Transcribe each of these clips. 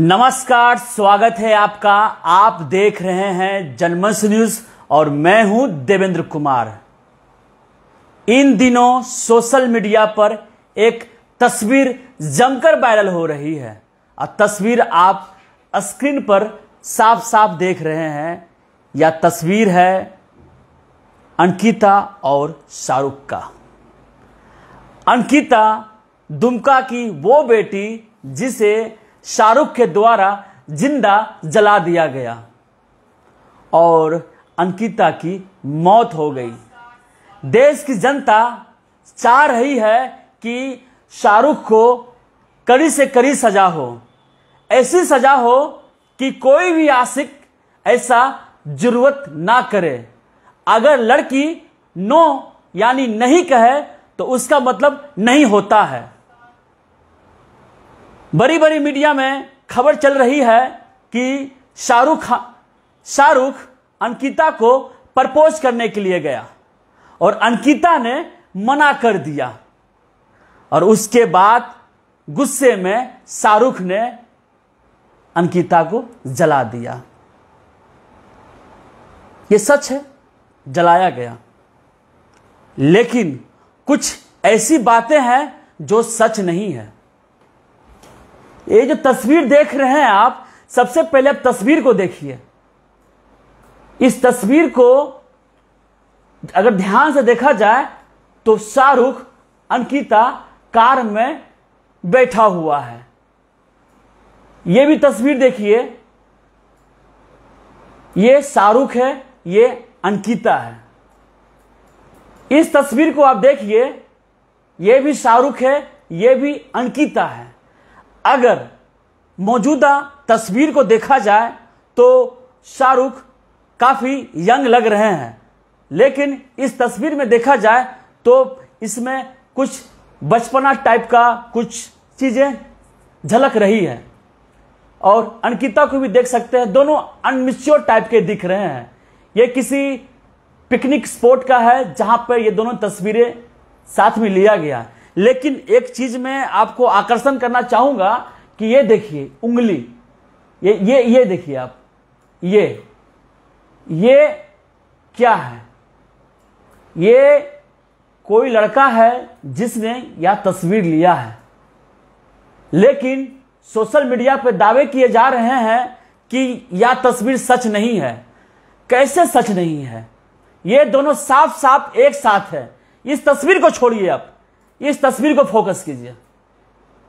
नमस्कार स्वागत है आपका आप देख रहे हैं जनमंच न्यूज और मैं हूं देवेंद्र कुमार इन दिनों सोशल मीडिया पर एक तस्वीर जमकर वायरल हो रही है और तस्वीर आप स्क्रीन पर साफ साफ देख रहे हैं या तस्वीर है अंकिता और शाहरुख का अंकिता दुमका की वो बेटी जिसे शाहरुख के द्वारा जिंदा जला दिया गया और अंकिता की मौत हो गई देश की जनता चाह रही है कि शाहरुख को कड़ी से कड़ी सजा हो ऐसी सजा हो कि कोई भी आशिक ऐसा जरूरत ना करे अगर लड़की नो यानी नहीं कहे तो उसका मतलब नहीं होता है बड़ी बड़ी मीडिया में खबर चल रही है कि शाहरुख शाहरुख अंकिता को प्रपोज करने के लिए गया और अंकिता ने मना कर दिया और उसके बाद गुस्से में शाहरुख ने अंकिता को जला दिया ये सच है जलाया गया लेकिन कुछ ऐसी बातें हैं जो सच नहीं है ये जो तस्वीर देख रहे हैं आप सबसे पहले आप तस्वीर को देखिए इस तस्वीर को अगर ध्यान से देखा जाए तो शाहरुख अंकिता कार में बैठा हुआ है यह भी तस्वीर देखिए यह शाहरुख है ये अंकिता है इस तस्वीर को आप देखिए यह भी शाहरुख है यह भी अंकिता है अगर मौजूदा तस्वीर को देखा जाए तो शाहरुख काफ़ी यंग लग रहे हैं लेकिन इस तस्वीर में देखा जाए तो इसमें कुछ बचपना टाइप का कुछ चीज़ें झलक रही है और अंकिता को भी देख सकते हैं दोनों अनमिच्योर टाइप के दिख रहे हैं ये किसी पिकनिक स्पॉट का है जहां पर ये दोनों तस्वीरें साथ में लिया गया है लेकिन एक चीज में आपको आकर्षण करना चाहूंगा कि ये देखिए उंगली ये ये ये देखिए आप ये ये क्या है ये कोई लड़का है जिसने यह तस्वीर लिया है लेकिन सोशल मीडिया पर दावे किए जा रहे हैं कि यह तस्वीर सच नहीं है कैसे सच नहीं है ये दोनों साफ साफ एक साथ है इस तस्वीर को छोड़िए आप इस तस्वीर को फोकस कीजिए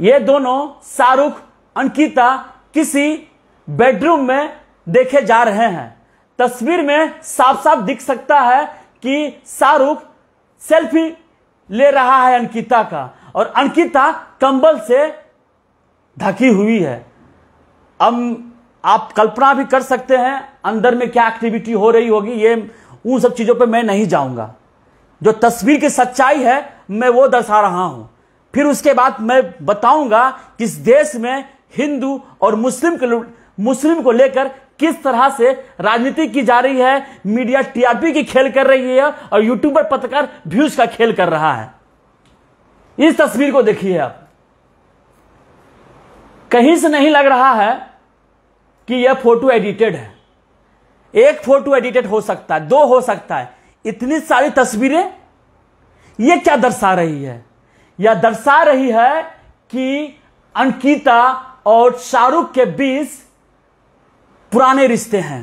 ये दोनों शाहरुख अंकिता किसी बेडरूम में देखे जा रहे हैं तस्वीर में साफ साफ दिख सकता है कि शाहरुख सेल्फी ले रहा है अंकिता का और अंकिता कंबल से ढकी हुई है अब आप कल्पना भी कर सकते हैं अंदर में क्या एक्टिविटी हो रही होगी ये उन सब चीजों पे मैं नहीं जाऊंगा जो तस्वीर की सच्चाई है मैं वो दर्शा रहा हूं फिर उसके बाद मैं बताऊंगा कि इस देश में हिंदू और मुस्लिम के मुस्लिम को लेकर किस तरह से राजनीति की जा रही है मीडिया टीआरपी की खेल कर रही है और यूट्यूब पर पत्रकार व्यूज का खेल कर रहा है इस तस्वीर को देखिए आप कहीं से नहीं लग रहा है कि यह फोटो एडिटेड है एक फोटो एडिटेड हो सकता है दो हो सकता है इतनी सारी तस्वीरें ये क्या दर्शा रही है यह दर्शा रही है कि अंकिता और शाहरुख के बीच पुराने रिश्ते हैं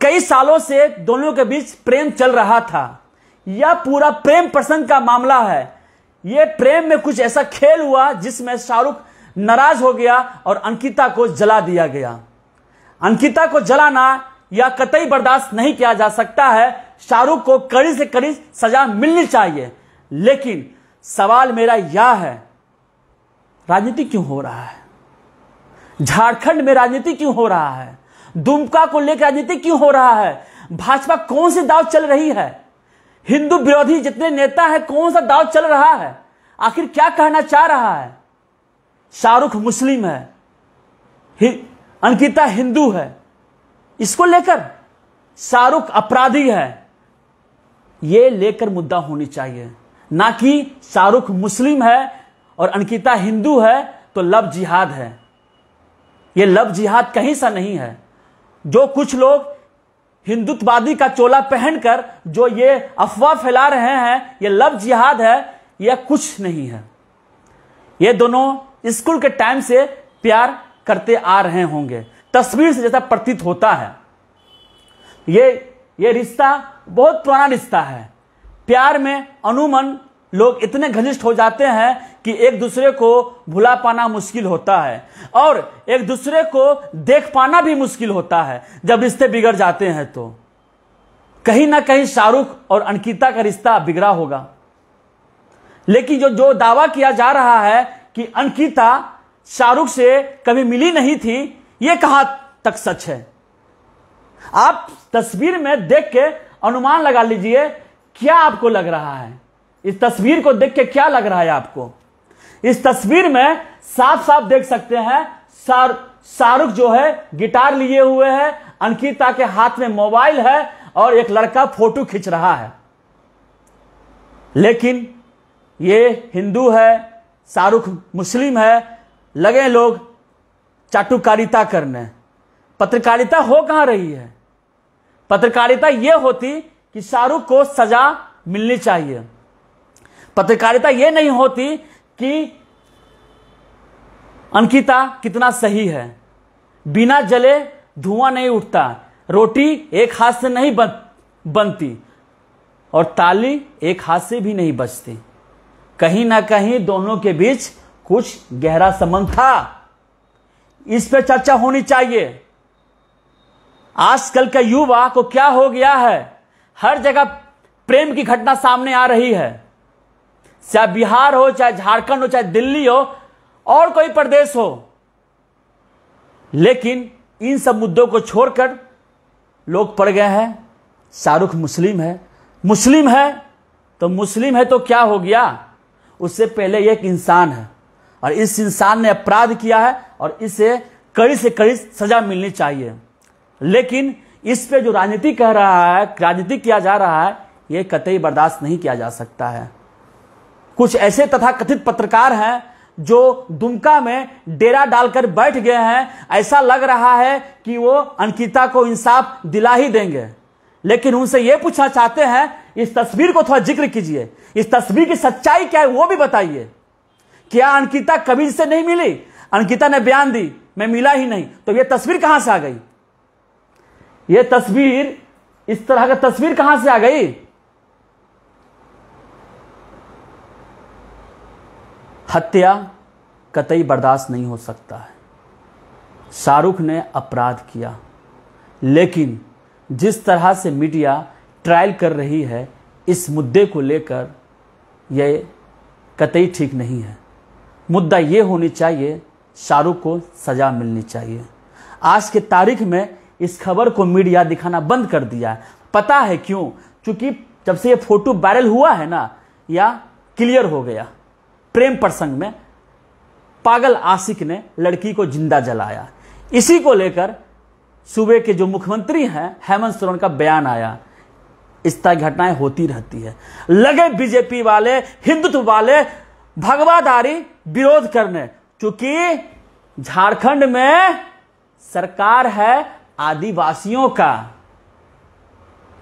कई सालों से दोनों के बीच प्रेम चल रहा था यह पूरा प्रेम प्रसंग का मामला है यह प्रेम में कुछ ऐसा खेल हुआ जिसमें शाहरुख नाराज हो गया और अंकिता को जला दिया गया अंकिता को जलाना या कतई बर्दाश्त नहीं किया जा सकता है शाहरुख को कड़ी से कड़ी सजा मिलनी चाहिए लेकिन सवाल मेरा यह है राजनीति क्यों हो रहा है झारखंड में राजनीति क्यों हो रहा है दुमका को लेकर राजनीति क्यों हो रहा है भाजपा कौन सी दाव चल रही है हिंदू विरोधी जितने नेता है कौन सा दाव चल रहा है आखिर क्या कहना चाह रहा है शाहरुख मुस्लिम है अंकिता हिंदू है इसको लेकर शाहरुख अपराधी है यह लेकर मुद्दा होनी चाहिए ना कि शाहरुख मुस्लिम है और अंकिता हिंदू है तो लव जिहाद है यह लव जिहाद कहीं सा नहीं है जो कुछ लोग हिंदुत्ववादी का चोला पहनकर जो ये अफवाह फैला रहे हैं यह लव जिहाद है यह कुछ नहीं है ये दोनों स्कूल के टाइम से प्यार करते आ रहे होंगे तस्वीर से जैसा प्रतीत होता है ये ये रिश्ता बहुत पुराना रिश्ता है प्यार में अनुमन लोग इतने घनिष्ठ हो जाते हैं कि एक दूसरे को भुला पाना मुश्किल होता है और एक दूसरे को देख पाना भी मुश्किल होता है जब रिश्ते बिगड़ जाते हैं तो कहीं ना कहीं शाहरुख और अंकिता का रिश्ता बिगड़ा होगा लेकिन जो जो दावा किया जा रहा है कि अंकिता शाहरुख से कभी मिली नहीं थी यह कहा तक सच है आप तस्वीर में देख के अनुमान लगा लीजिए क्या आपको लग रहा है इस तस्वीर को देख के क्या लग रहा है आपको इस तस्वीर में साफ साफ देख सकते हैं सार, शाहरुख जो है गिटार लिए हुए है अंकिता के हाथ में मोबाइल है और एक लड़का फोटो खींच रहा है लेकिन ये हिंदू है शाहरुख मुस्लिम है लगे लोग चाटुकारिता करने पत्रकारिता हो कहां रही है पत्रकारिता यह होती कि शाहरुख को सजा मिलनी चाहिए पत्रकारिता यह नहीं होती कि अंकिता कितना सही है बिना जले धुआं नहीं उठता रोटी एक हाथ से नहीं बन, बनती और ताली एक हाथ से भी नहीं बचती कहीं ना कहीं दोनों के बीच कुछ गहरा संबंध था इस पर चर्चा होनी चाहिए आजकल का युवा को क्या हो गया है हर जगह प्रेम की घटना सामने आ रही है चाहे बिहार हो चाहे झारखंड हो चाहे दिल्ली हो और कोई प्रदेश हो लेकिन इन सब मुद्दों को छोड़कर लोग पड़ गए हैं शाहरुख मुस्लिम है मुस्लिम है तो मुस्लिम है तो क्या हो गया उससे पहले एक इंसान है और इस इंसान ने अपराध किया है और इसे कड़ी से कड़ी सजा मिलनी चाहिए लेकिन इस पे जो राजनीति कह रहा है राजनीति किया जा रहा है यह कतई बर्दाश्त नहीं किया जा सकता है कुछ ऐसे तथा कथित पत्रकार हैं जो दुमका में डेरा डालकर बैठ गए हैं ऐसा लग रहा है कि वो अंकिता को इंसाफ दिला ही देंगे लेकिन उनसे ये पूछना चाहते हैं इस तस्वीर को थोड़ा जिक्र कीजिए इस तस्वीर की सच्चाई क्या है वो भी बताइए क्या अंकिता कबीर से नहीं मिली अंकिता ने बयान दी मैं मिला ही नहीं तो यह तस्वीर कहां से आ गई यह तस्वीर इस तरह का तस्वीर कहां से आ गई हत्या कतई बर्दाश्त नहीं हो सकता है शाहरुख ने अपराध किया लेकिन जिस तरह से मीडिया ट्रायल कर रही है इस मुद्दे को लेकर यह कतई ठीक नहीं है मुद्दा ये होनी चाहिए शाहरुख को सजा मिलनी चाहिए आज के तारीख में इस खबर को मीडिया दिखाना बंद कर दिया है पता है क्यों क्योंकि जब से ये फोटो वायरल हुआ है ना या क्लियर हो गया प्रेम प्रसंग में पागल आशिक ने लड़की को जिंदा जलाया इसी को लेकर सूबे के जो मुख्यमंत्री हैं हेमंत सोरेन का बयान आया इस तरह घटनाएं होती रहती है लगे बीजेपी वाले हिंदुत्व वाले भगवादारी विरोध करने क्योंकि झारखंड में सरकार है आदिवासियों का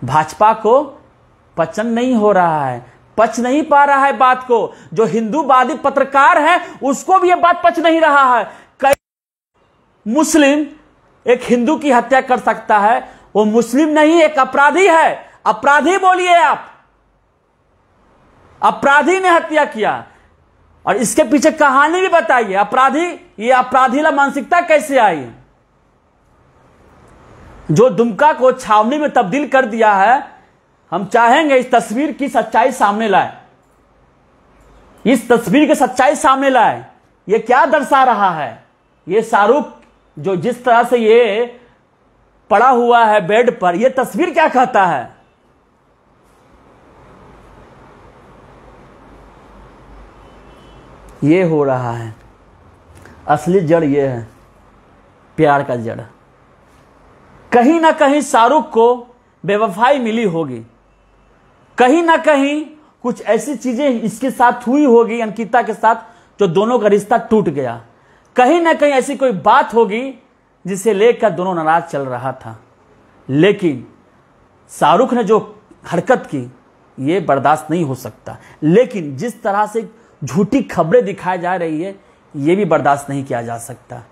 भाजपा को पचन नहीं हो रहा है पच नहीं पा रहा है बात को जो हिंदूवादी पत्रकार है उसको भी यह बात पच नहीं रहा है कई मुस्लिम एक हिंदू की हत्या कर सकता है वो मुस्लिम नहीं एक अपराधी है अपराधी बोलिए आप अपराधी ने हत्या किया और इसके पीछे कहानी भी बताइए अपराधी ये अपराधीला मानसिकता कैसे आई जो दुमका को छावनी में तब्दील कर दिया है हम चाहेंगे इस तस्वीर की सच्चाई सामने लाए इस तस्वीर की सच्चाई सामने लाए ये क्या दर्शा रहा है ये शाहरुख जो जिस तरह से ये पड़ा हुआ है बेड पर यह तस्वीर क्या कहता है ये हो रहा है असली जड़ ये है प्यार का जड़ कहीं ना कहीं शाहरुख को बेवफाई मिली होगी कहीं ना कहीं कुछ ऐसी चीजें इसके साथ हुई होगी अंकिता के साथ जो दोनों का रिश्ता टूट गया कहीं ना कहीं ऐसी कोई बात होगी जिसे लेकर दोनों नाराज चल रहा था लेकिन शाहरुख ने जो हरकत की ये बर्दाश्त नहीं हो सकता लेकिन जिस तरह से झूठी खबरें दिखाई जा रही है ये भी बर्दाश्त नहीं किया जा सकता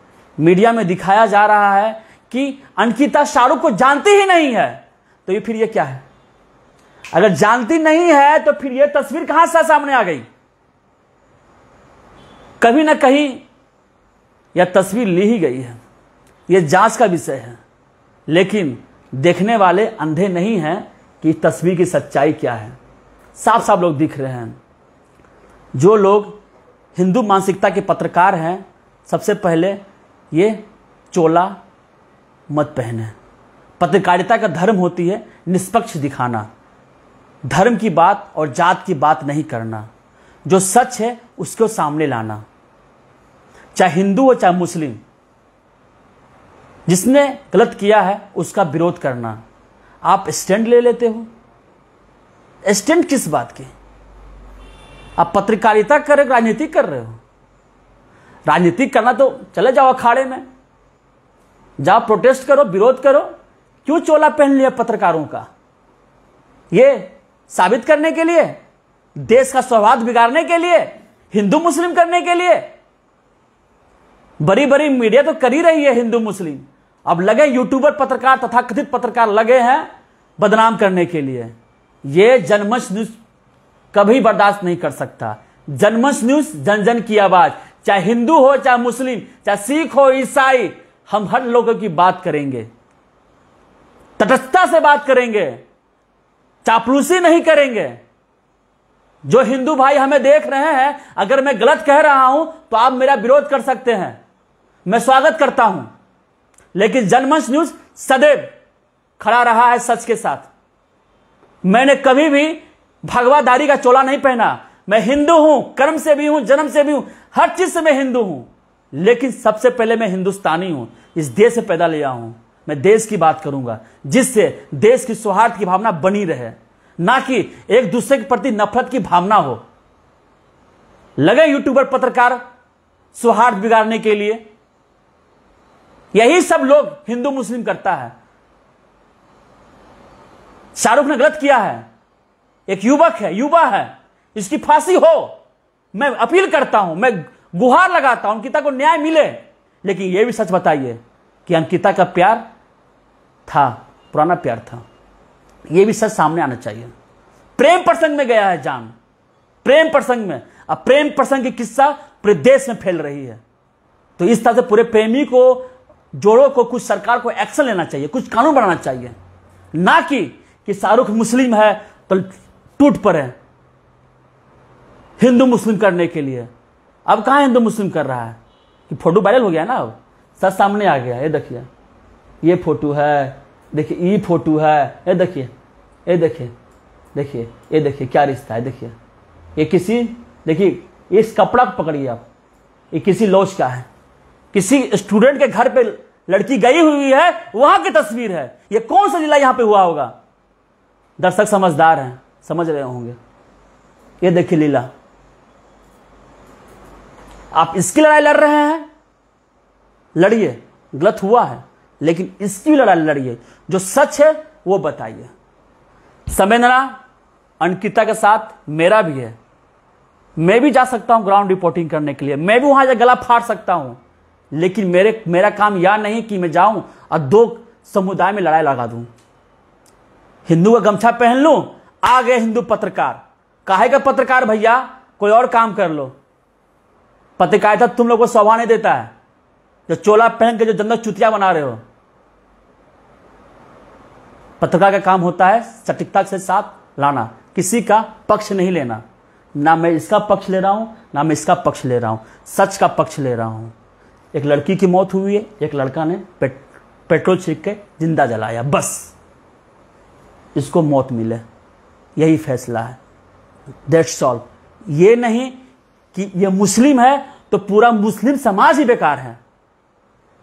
मीडिया में दिखाया जा रहा है कि अंकिता शाहरुख को जानती ही नहीं है तो ये फिर ये क्या है अगर जानती नहीं है तो फिर ये तस्वीर कहां से सामने आ गई कभी ना कहीं यह तस्वीर ली ही गई है यह जांच का विषय है लेकिन देखने वाले अंधे नहीं हैं कि तस्वीर की सच्चाई क्या है साफ साफ लोग दिख रहे हैं जो लोग हिंदू मानसिकता के पत्रकार हैं सबसे पहले ये चोला मत पहने पत्रकारिता का धर्म होती है निष्पक्ष दिखाना धर्म की बात और जात की बात नहीं करना जो सच है उसको सामने लाना चाहे हिंदू हो चाहे मुस्लिम जिसने गलत किया है उसका विरोध करना आप स्टैंड ले लेते हो स्टैंड किस बात के आप पत्रकारिता कर रहे राजनीति कर रहे हो राजनीति करना तो चले जाओ अखाड़े में जाओ प्रोटेस्ट करो विरोध करो क्यों चोला पहन लिया पत्रकारों का ये साबित करने के लिए देश का स्वाद बिगाड़ने के लिए हिंदू मुस्लिम करने के लिए बड़ी बड़ी मीडिया तो कर ही रही है हिंदू मुस्लिम अब लगे यूट्यूबर पत्रकार तथा कथित पत्रकार लगे हैं बदनाम करने के लिए ये जनमंच न्यूज कभी बर्दाश्त नहीं कर सकता जनमंच न्यूज जन जन की आवाज चाहे हिंदू हो चाहे मुस्लिम चाहे सिख हो ईसाई हम हर लोगों की बात करेंगे तटस्थता से बात करेंगे चापलूसी नहीं करेंगे जो हिंदू भाई हमें देख रहे हैं अगर मैं गलत कह रहा हूं तो आप मेरा विरोध कर सकते हैं मैं स्वागत करता हूं लेकिन जनमंच न्यूज सदैव खड़ा रहा है सच के साथ मैंने कभी भी भगवादारी का चोला नहीं पहना मैं हिंदू हूं कर्म से भी हूं जन्म से भी हूं हर चीज से मैं हिंदू हूं लेकिन सबसे पहले मैं हिंदुस्तानी हूं इस देश से पैदा लिया हूं मैं देश की बात करूंगा जिससे देश की सौहार्द की भावना बनी रहे ना कि एक दूसरे के प्रति नफरत की भावना हो लगे यूट्यूबर पत्रकार सौहार्द बिगाड़ने के लिए यही सब लोग हिंदू मुस्लिम करता है शाहरुख ने गलत किया है एक युवक है युवा है इसकी फांसी हो मैं अपील करता हूं मैं गुहार लगाता हूं अंकिता को न्याय मिले लेकिन यह भी सच बताइए कि अंकिता का प्यार था पुराना प्यार था यह भी सच सामने आना चाहिए प्रेम प्रसंग में गया है जान प्रेम प्रसंग में अब प्रेम प्रसंग की किस्सा पूरे देश में फैल रही है तो इस तरह से पूरे प्रेमी को जोड़ों को कुछ सरकार को एक्शन लेना चाहिए कुछ कानून बनाना चाहिए ना कि कि शाहरुख मुस्लिम है तो टूट पड़े हिंदू मुस्लिम करने के लिए अब कहा हिंदू मुस्लिम कर रहा है कि फोटो वायरल हो गया ना अब सच सामने आ गया ये देखिए ये फोटो है देखिए ये फोटो है ये देखिए ये देखिए देखिए ये देखिए क्या रिश्ता है देखिए ये किसी देखिए इस कपड़ा को पकड़िए आप ये किसी लॉज का है किसी स्टूडेंट के घर पे लड़की गई हुई है वहां की तस्वीर है ये कौन सा जिला यहां पे हुआ होगा दर्शक समझदार हैं समझ रहे होंगे ये देखिए लीला आप इसकी लड़ाई लड़ रहे हैं लड़िए गलत हुआ है लेकिन इसकी लड़ाई लड़िए जो सच है वो बताइए संवेदना अंकिता के साथ मेरा भी है मैं भी जा सकता हूं ग्राउंड रिपोर्टिंग करने के लिए मैं भी वहां जा गला फाड़ सकता हूं लेकिन मेरे मेरा काम यह नहीं कि मैं जाऊं और दो समुदाय में लड़ाई लगा दूं हिंदू का गमछा पहन लूं आ गए हिंदू पत्रकार काहे का पत्रकार भैया कोई और काम कर लो पत्रकारिता तो तुम लोग को शोभा नहीं देता है जो चोला पहन के जो जंगल चुतिया बना रहे हो पत्रकार का काम होता है सटीकता से साथ लाना किसी का पक्ष नहीं लेना ना मैं इसका पक्ष ले रहा हूं ना मैं इसका पक्ष ले रहा हूं सच का पक्ष ले रहा हूं एक लड़की की मौत हुई है एक लड़का ने पेट्रोल छीक के जिंदा जलाया बस इसको मौत मिले यही फैसला है दैट्स ऑल ये नहीं कि ये मुस्लिम है तो पूरा मुस्लिम समाज ही बेकार है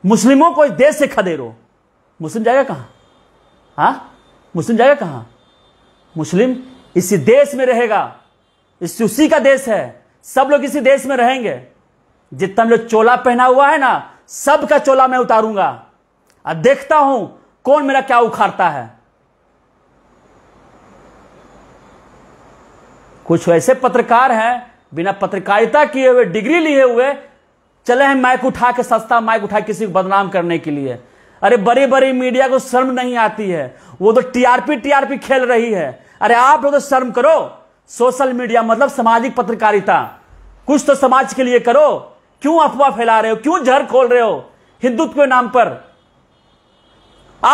मुस्लिमों को इस देश से खदेरो मुस्लिम जाएगा कहां हा मुस्लिम जाएगा कहां मुस्लिम इसी देश में रहेगा इस उसी का देश है सब लोग इसी देश में रहेंगे जितना लोग चोला पहना हुआ है ना सबका चोला मैं उतारूंगा और देखता हूं कौन मेरा क्या उखाड़ता है कुछ ऐसे पत्रकार हैं बिना पत्रकारिता किए हुए डिग्री लिए हुए चले हैं माइक उठा के सस्ता माइक उठा किसी को बदनाम करने के लिए अरे बड़ी बड़ी मीडिया को शर्म नहीं आती है वो तो टीआरपी टीआरपी खेल रही है अरे आप लोग तो शर्म करो सोशल मीडिया मतलब सामाजिक पत्रकारिता कुछ तो समाज के लिए करो क्यों अफवाह फैला रहे हो क्यों जहर खोल रहे हो हिंदुत्व के नाम पर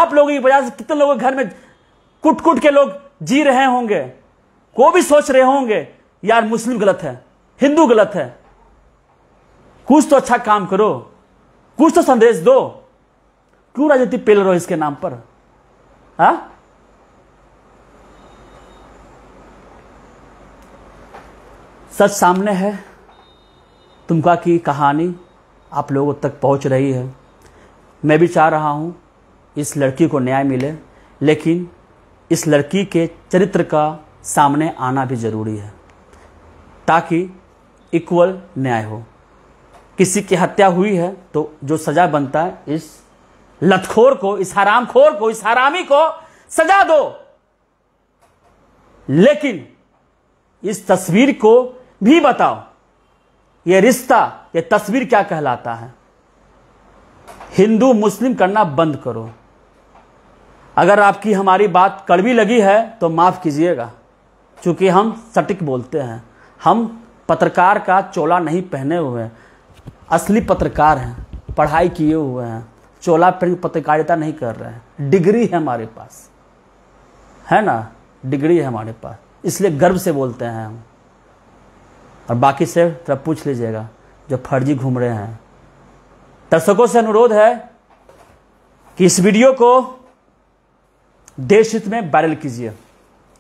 आप लोगों की वजह से कितने लोगों घर में कुट कुट के लोग जी रहे होंगे को भी सोच रहे होंगे यार मुस्लिम गलत है हिंदू गलत है कुछ तो अच्छा काम करो कुछ तो संदेश दो क्यों राजनीति पेल रहो इसके नाम पर हा? सच सामने है तुमका की कहानी आप लोगों तक पहुंच रही है मैं भी चाह रहा हूं इस लड़की को न्याय मिले लेकिन इस लड़की के चरित्र का सामने आना भी ज़रूरी है ताकि इक्वल न्याय हो किसी की हत्या हुई है तो जो सज़ा बनता है इस लतखोर को इस हरामखोर को इस हरामी को सजा दो लेकिन इस तस्वीर को भी बताओ यह रिश्ता यह तस्वीर क्या कहलाता है हिंदू मुस्लिम करना बंद करो अगर आपकी हमारी बात कड़वी लगी है तो माफ कीजिएगा चूंकि हम सटीक बोलते हैं हम पत्रकार का चोला नहीं पहने हुए हैं असली पत्रकार हैं पढ़ाई किए हुए हैं चोला पहन पत्रकारिता नहीं कर रहे हैं डिग्री है हमारे पास है ना डिग्री है हमारे पास इसलिए गर्व से बोलते हैं हम और बाकी से थोड़ा पूछ लीजिएगा जो फर्जी घूम रहे हैं दर्शकों से अनुरोध है कि इस वीडियो को देश हित में वायरल कीजिए